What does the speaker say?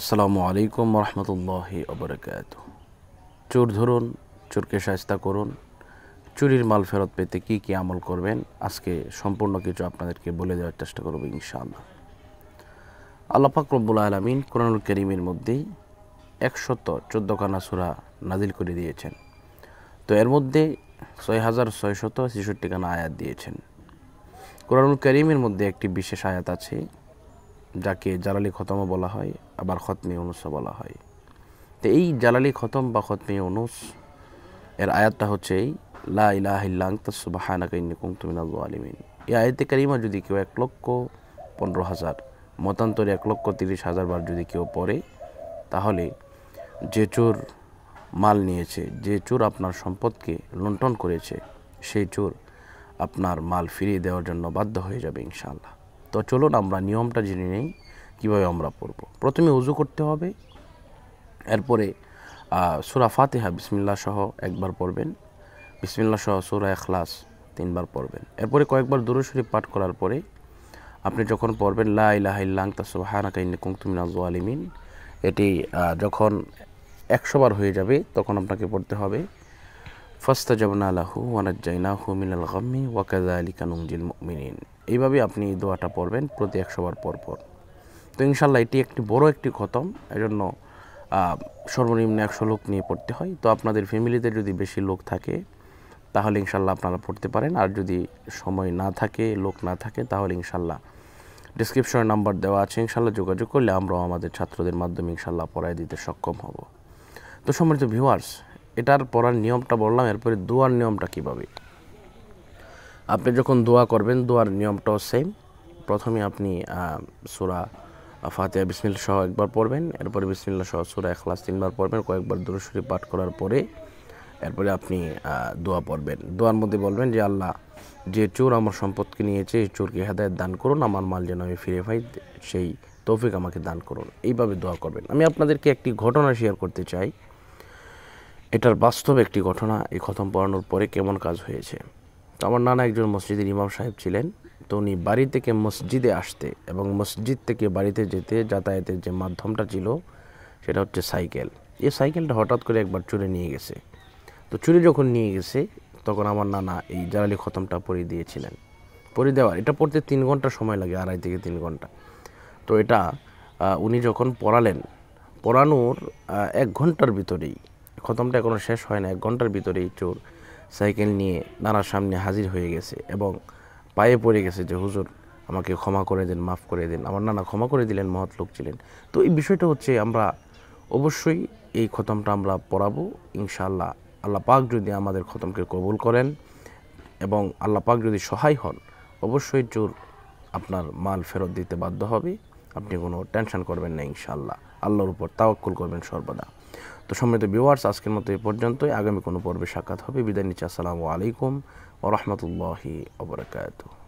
আসসালামু আলাইকুম রহমতুল্লাহি অবরাকাত চোর ধরুন চোরকে সাজতা করুন চুরির মাল ফেরত পেতে কি কি আমল করবেন আজকে সম্পূর্ণ কিছু আপনাদেরকে বলে দেওয়ার চেষ্টা করব ইনশাআল্লাহ আল্লাপাক রব্বুল আলমিন কোরআনুল করিমের মধ্যেই একশত চোদ্দ কানা সুরা নাজিল করে দিয়েছেন তো এর মধ্যে ছয় হাজার ছয়শত কানা আয়াত দিয়েছেন কোরআনুল করিমের মধ্যে একটি বিশেষ আয়াত আছে যাকে জালালি খতমও বলা হয় আবার খতমে অনুসও বলা হয় তো এই জালালি খতম বা খতমে অনুস এর আয়াতটা হচ্ছে এই লা ইলাহিল্লাংতা সুবাহানাকাইন্নি কুমতুমিনাজ আলিমিন এই আয়াতে কারিমা যদি কেউ এক লক্ষ পনেরো হাজার মতান্তরে এক লক্ষ তিরিশ হাজার বার যদি কেউ পড়ে তাহলে যে চোর মাল নিয়েছে যে চোর আপনার সম্পদকে লুণ্ঠন করেছে সেই চোর আপনার মাল ফিরিয়ে দেওয়ার জন্য বাধ্য হয়ে যাবে ইনশাআল্লাহ তো চলুন আমরা নিয়মটা জেনে নেই কীভাবে আমরা পড়ব প্রথমে উজু করতে হবে এরপরে সুরা ফাতেহা বিসমিল্লা সহ একবার পড়বেন বিসমিল্লা সহ সুরা এখলাস তিনবার পড়বেন এরপরে কয়েকবার দূরস্বরী পাঠ করার পরে আপনি যখন পড়বেন লা ইলাহা ইল্লাং তাসু হানাকাইন্নি কুংতুমিনাজ আলিমিন এটি যখন একশোবার হয়ে যাবে তখন আপনাকে পড়তে হবে ফাস্তাজাবনা আলাহু ওয়ানাজ্জাইনাহু মিনাল গাম্মি ওয়াকাজা আলী কানুমজিল মিনিন এইভাবে আপনি এই দোয়াটা পড়বেন প্রতি একশোবার পরপর তো ইনশাল্লাহ এটি একটি বড় একটি খতম এজন্য সর্বনিম্ন একশো লোক নিয়ে পড়তে হয় তো আপনাদের ফ্যামিলিতে যদি বেশি লোক থাকে তাহলে ইনশাল্লাহ আপনারা পড়তে পারেন আর যদি সময় না থাকে লোক না থাকে তাহলে ইনশাল্লাহ ডিসক্রিপশনে নাম্বার দেওয়া আছে ইনশাল্লাহ যোগাযোগ করলে আমরাও আমাদের ছাত্রদের মাধ্যমে ইনশাল্লাহ পড়ায় দিতে সক্ষম হব তো সম্মানিত ভিউয়ার্স এটার পড়ার নিয়মটা বললাম এরপরে দোয়ার নিয়মটা কীভাবে আপনি যখন দোয়া করবেন দোয়ার নিয়মটাও সেম প্রথমে আপনি সুরা ফাতে বিসমিল্লা সহ একবার পড়বেন এরপরে বিসমিল্লা সহ সুরা এখলাস তিনবার পড়বেন কয়েকবার দূরস্বরী পাঠ করার পরে এরপরে আপনি দোয়া পড়বেন দোয়ার মধ্যে বলবেন যে আল্লাহ যে চোর আমার সম্পদকে নিয়েছে এই চোরকে হেদায়ত দান করুন আমার মাল যেন আমি ফিরে পাই সেই তৌফিক আমাকে দান করুন এইভাবে দোয়া করবেন আমি আপনাদেরকে একটি ঘটনা শেয়ার করতে চাই এটার বাস্তব একটি ঘটনা এই খতম পড়ানোর পরে কেমন কাজ হয়েছে তো আমার নানা একজন মসজিদের ইমাম সাহেব ছিলেন তো উনি বাড়ি থেকে মসজিদে আসতে এবং মসজিদ থেকে বাড়িতে যেতে যাতায়াতের যে মাধ্যমটা ছিল সেটা হচ্ছে সাইকেল এই সাইকেলটা হঠাৎ করে একবার চুরে নিয়ে গেছে তো চুরি যখন নিয়ে গেছে তখন আমার নানা এই জালালি খতমটা পরে দিয়েছিলেন পরে দেওয়ার এটা পড়তে তিন ঘন্টা সময় লাগে আড়াই থেকে তিন ঘন্টা তো এটা উনি যখন পড়ালেন পড়ানোর এক ঘন্টার ভিতরেই খতমটা এখনও শেষ হয় না এক ঘন্টার ভিতরেই চোর সাইকেল নিয়ে নানার সামনে হাজির হয়ে গেছে এবং পায়ে পড়ে গেছে যে হুজুর আমাকে ক্ষমা করে দিন মাফ করে দিন আমার নানা ক্ষমা করে দিলেন মহৎ লোক ছিলেন তো এই বিষয়টা হচ্ছে আমরা অবশ্যই এই খতমটা আমরা পড়াবো ইনশাআল্লাহ আল্লাহ পাক যদি আমাদের খতমকে কবুল করেন এবং আল্লাহ পাক যদি সহায় হন অবশ্যই চোর আপনার মাল ফেরত দিতে বাধ্য হবে আপনি কোনো টেনশন করবেন না ইনশাল্লাহ আল্লাহর উপর তাওয়াক্কুল করবেন সর্বদা তো সম্মিত ভিউয়ার্স আজকের মতো এ পর্যন্তই আগামী কোনো পর্বে সাক্ষাৎ হবে বিদায় নিচ্ছে আসসালামু আলাইকুম ও রহমতুল্লাহি